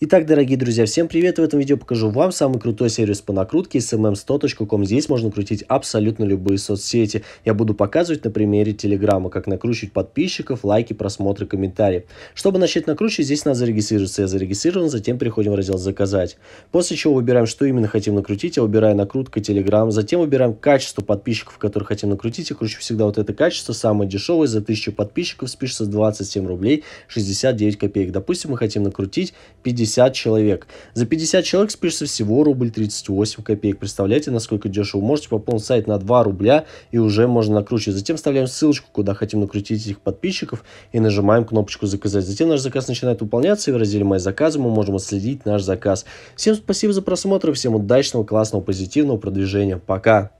Итак, дорогие друзья, всем привет! В этом видео покажу вам самый крутой сервис по накрутке smm100.com. Эм эм здесь можно крутить абсолютно любые соцсети. Я буду показывать на примере Телеграма, как накручивать подписчиков, лайки, просмотры, комментарии. Чтобы начать накручивать, здесь надо зарегистрироваться. Я зарегистрирован, затем переходим в раздел «Заказать». После чего выбираем, что именно хотим накрутить. Я выбираю накрутка Телеграм. Затем выбираем качество подписчиков, которые хотим накрутить. Я кручу всегда вот это качество, самое дешевое. За 1000 подписчиков спишется 27 рублей 69 копеек. Допустим, мы хотим накрутить 50 50 человек. За 50 человек спишется всего рубль 38 копеек. Представляете, насколько дешево. Можете пополнить сайт на 2 рубля и уже можно накручивать. Затем вставляем ссылочку, куда хотим накрутить этих подписчиков и нажимаем кнопочку «Заказать». Затем наш заказ начинает выполняться и в разделе «Мои заказы» мы можем отследить наш заказ. Всем спасибо за просмотр, всем удачного, классного, позитивного продвижения. Пока!